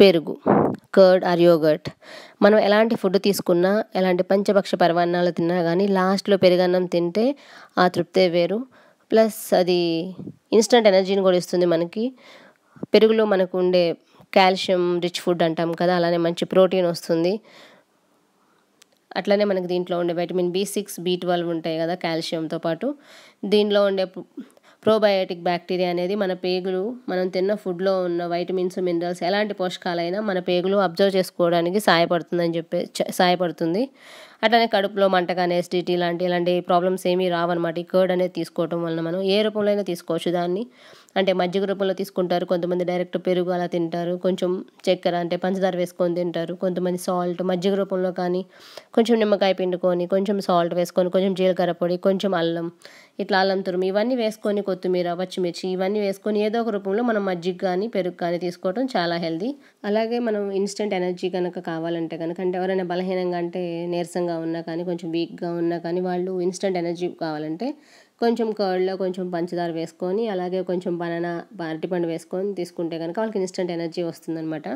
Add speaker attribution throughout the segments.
Speaker 1: పెరుగు curd are yoghurt మనం ఎలాంటి ఫుడ్ తీసుకున్నా ఎలాంటి పంచపక్ష పర్వాణాలు తిన్నా కానీ లాస్ట్లో పెరుగన్నం తింటే ఆ తృప్తే వేరు ప్లస్ అది ఇన్స్టంట్ ఎనర్జీని కూడా ఇస్తుంది మనకి పెరుగులో మనకు ఉండే కాల్షియం రిచ్ ఫుడ్ అంటాం కదా అలానే మంచి ప్రోటీన్ వస్తుంది అట్లనే మనకి దీంట్లో ఉండే vitamin B six B twelve ఉంటాయి కదా కాల్షియంతో పాటు దీనిలో ఉండే ప్రోబయాటిక్ బ్యాక్టీరియా అనేది మన పేగులు మనం తిన్న ఫుడ్లో ఉన్న వైటమిన్స్ మినరల్స్ ఎలాంటి పోషకాలైనా మన పేగులు అబ్జర్వ్ చేసుకోవడానికి సహాయపడుతుందని చెప్పే సహాయపడుతుంది అట్లనే కడుపులో మంట కానీ ఎస్టీటీ లాంటి ఇలాంటి ప్రాబ్లమ్స్ ఏమీ రావన్నమాట ఈ కర్డ్ అనేది తీసుకోవటం వలన మనం ఏ రూపంలో అయినా తీసుకోవచ్చు దాన్ని అంటే మజ్జిగ రూపంలో తీసుకుంటారు కొంతమంది డైరెక్ట్ పెరుగు అలా తింటారు కొంచెం చక్కెర అంటే పంచదార వేసుకొని తింటారు కొంతమంది సాల్ట్ మజ్జిగ రూపంలో కానీ కొంచెం నిమ్మకాయ పిండుకొని కొంచెం సాల్ట్ వేసుకొని కొంచెం జీలకర్ర పొడి కొంచెం అల్లం ఇట్లా అల్లం తురుము ఇవన్నీ వేసుకొని కొత్తిమీర పచ్చిమిర్చి ఇవన్నీ వేసుకొని ఏదో ఒక రూపంలో మనం మజ్జిగ కానీ పెరుగు కానీ తీసుకోవడం చాలా హెల్దీ అలాగే మనం ఇన్స్టెంట్ ఎనర్జీ కనుక కావాలంటే కనుక అంటే ఎవరైనా బలహీనంగా అంటే నీరసంగా నీరసంగా ఉన్నా కానీ కొంచెం వీక్గా ఉన్నా కానీ వాళ్ళు ఇన్స్టెంట్ ఎనర్జీ కావాలంటే కొంచెం కర్డ్లో కొంచెం పంచదార వేసుకొని అలాగే కొంచెం బనానా అరటిపండు వేసుకొని తీసుకుంటే కనుక వాళ్ళకి ఇన్స్టెంట్ ఎనర్జీ వస్తుందనమాట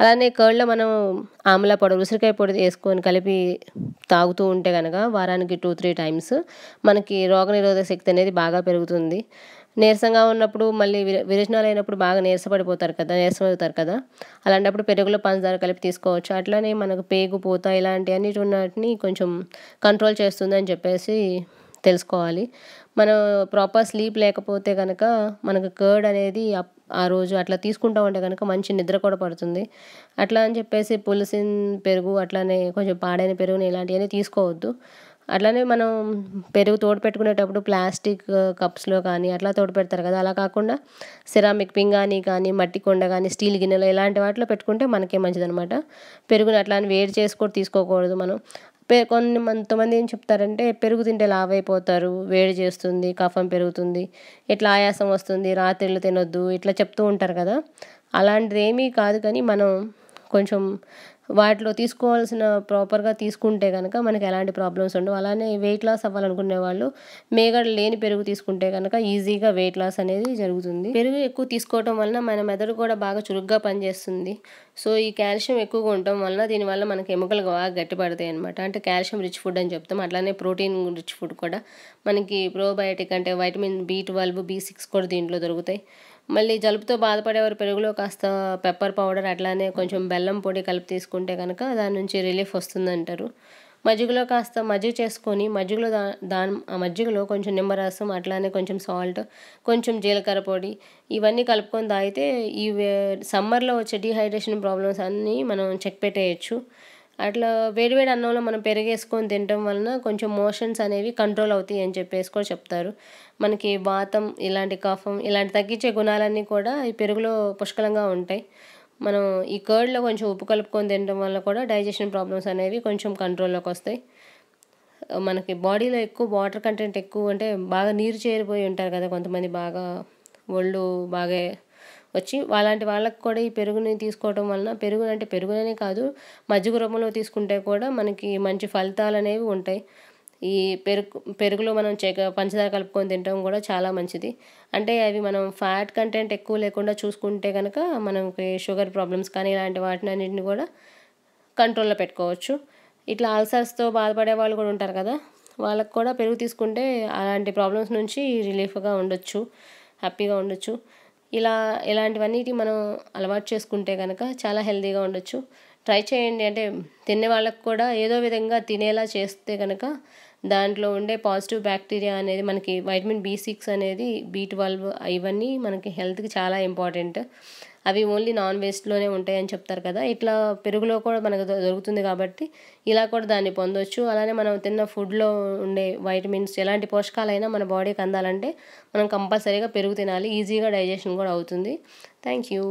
Speaker 1: అలానే కర్డ్లో మనం ఆమ్ల పొడి ఉసిరికాయ పొడి వేసుకొని కలిపి తాగుతూ ఉంటే కనుక వారానికి టూ త్రీ టైమ్స్ మనకి రోగనిరోధక శక్తి అనేది బాగా పెరుగుతుంది నీరసంగా ఉన్నప్పుడు మళ్ళీ విరజనాలు అయినప్పుడు బాగా నీరసపడిపోతారు కదా నీరసపడతారు కదా అలాంటప్పుడు పెరుగులో పంచదార కలిపి తీసుకోవచ్చు అట్లానే మనకు పేగు పూత ఇలాంటి అన్నిటి ఉన్నటిని కొంచెం కంట్రోల్ చేస్తుంది అని చెప్పేసి తెలుసుకోవాలి మనం ప్రాపర్ స్లీప్ లేకపోతే కనుక మనకు కర్డ్ అనేది ఆ రోజు అట్లా తీసుకుంటా ఉంటే కనుక మంచి నిద్ర కూడా పడుతుంది అట్లా అని చెప్పేసి పులిసిన పెరుగు అట్లానే కొంచెం పాడైన పెరుగుని ఇలాంటివన్నీ తీసుకోవద్దు అట్లానే మనం పెరుగు తోడు పెట్టుకునేటప్పుడు ప్లాస్టిక్ uh, కప్స్లో కానీ అట్లా తోడు పెడతారు కదా అలా కాకుండా సిరామిక్ పింగాణి కానీ మట్టి కొండ కానీ స్టీల్ గిన్నెలు ఇలాంటి వాటిలో పెట్టుకుంటే మనకే మంచిదనమాట పెరుగుని అట్లా వేడి చేసి కూడా తీసుకోకూడదు మనం కొన్ని కొంతమంది ఏం చెప్తారంటే పెరుగు తింటే లావైపోతారు వేడి చేస్తుంది కఫం పెరుగుతుంది ఇట్లా ఆయాసం వస్తుంది రాత్రిళ్ళు తినొద్దు ఇట్లా చెప్తూ ఉంటారు కదా అలాంటిది ఏమీ కాదు కానీ మనం కొంచెం వాటిలో తీసుకోవాల్సిన ప్రాపర్గా తీసుకుంటే కనుక మనకి ఎలాంటి ప్రాబ్లమ్స్ ఉండవు అలానే వెయిట్ లాస్ అవ్వాలనుకునే వాళ్ళు మేఘడ లేని పెరుగు తీసుకుంటే కనుక ఈజీగా వెయిట్ లాస్ అనేది జరుగుతుంది పెరుగు ఎక్కువ తీసుకోవటం వలన మన మెదడు కూడా బాగా చురుగ్గా పనిచేస్తుంది సో ఈ కాల్షియం ఎక్కువగా ఉండటం వలన దీనివల్ల మనకి ఎముకలు బాగా గట్టిపడతాయి అనమాట అంటే కాల్షియం రిచ్ ఫుడ్ అని చెప్తాం అట్లానే ప్రోటీన్ రిచ్ ఫుడ్ కూడా మనకి ప్రోబయోటిక్ అంటే vitamin B twelve B six కూడా దీంట్లో దొరుకుతాయి మళ్ళీ జలుబుతో బాధపడేవారు పెరుగులో కాస్త పెప్పర్ పౌడర్ అట్లానే కొంచెం బెల్లం పొడి కలిపి తీసుకుంటే కనుక దాని నుంచి రిలీఫ్ వస్తుందంటారు మజ్జిగలో కాస్త మజ్జిగ చేసుకొని మజ్జిగలో దా దాని మజ్జిగలో కొంచెం నిమ్మరసం అట్లానే కొంచెం సాల్ట్ కొంచెం జీలకర్ర పొడి ఇవన్నీ కలుపుకొని తాగితే ఈ సమ్మర్లో వచ్చే డీహైడ్రేషన్ ప్రాబ్లమ్స్ అన్నీ మనం చెక్ పెట్టేయచ్చు అట్లా వేడివేడి అన్నంలో మనం పెరిగేసుకొని తినడం వలన కొంచెం మోషన్స్ అనేవి కంట్రోల్ అవుతాయి అని చెప్పేసి కూడా చెప్తారు మనకి వాతం ఇలాంటి కఫం ఇలాంటి తగ్గించే గుణాలన్నీ కూడా ఈ పెరుగులో పుష్కలంగా ఉంటాయి మనం ఈ కర్డ్లో కొంచెం ఉప్పు కలుపుకొని తినడం వల్ల కూడా డైజెషన్ ప్రాబ్లమ్స్ అనేవి కొంచెం కంట్రోల్లోకి వస్తాయి మనకి బాడీలో ఎక్కువ వాటర్ కంటెంట్ ఎక్కువ అంటే బాగా నీరు చేరిపోయి ఉంటారు కదా కొంతమంది బాగా ఒళ్ళు బాగా వచ్చి వాళ్ళంటి వాళ్ళకి కూడా ఈ పెరుగుని తీసుకోవడం వలన పెరుగు అంటే పెరుగునే కాదు మజ్జిగ రూపంలో తీసుకుంటే కూడా మనకి మంచి ఫలితాలు అనేవి ఉంటాయి ఈ పెరుగు పెరుగులో మనం చెక పంచదార కలుపుకొని తినడం కూడా చాలా మంచిది అంటే అవి మనం ఫ్యాట్ కంటెంట్ ఎక్కువ లేకుండా చూసుకుంటే కనుక మనకి షుగర్ ప్రాబ్లమ్స్ కానీ ఇలాంటి వాటిని అన్నింటిని కూడా కంట్రోల్లో పెట్టుకోవచ్చు ఇట్లా అల్సర్స్తో బాధపడే వాళ్ళు కూడా ఉంటారు కదా వాళ్ళకు కూడా పెరుగు తీసుకుంటే అలాంటి ప్రాబ్లమ్స్ నుంచి రిలీఫ్గా ఉండొచ్చు హ్యాపీగా ఉండొచ్చు ఇలా ఇలాంటివన్నిటి మనం అలవాటు చేసుకుంటే కనుక చాలా హెల్దీగా ఉండొచ్చు ట్రై చేయండి అంటే తినే వాళ్ళకు కూడా ఏదో విధంగా తినేలా చేస్తే కనుక దాంట్లో ఉండే పాజిటివ్ బ్యాక్టీరియా అనేది మనకి వైటమిన్ బి సిక్స్ అనేది బి ట్వెల్వ్ ఇవన్నీ మనకి హెల్త్కి చాలా ఇంపార్టెంట్ అవి ఓన్లీ నాన్ వెజ్లోనే ఉంటాయని చెప్తారు కదా ఇట్లా పెరుగులో కూడా మనకు దొరుకుతుంది కాబట్టి ఇలా కూడా దాన్ని పొందొచ్చు అలానే మనం తిన్న ఫుడ్లో ఉండే వైటమిన్స్ ఎలాంటి పోషకాలైనా మన బాడీకి అందాలంటే మనం కంపల్సరీగా పెరుగు తినాలి ఈజీగా డైజెషన్ కూడా అవుతుంది థ్యాంక్ యూ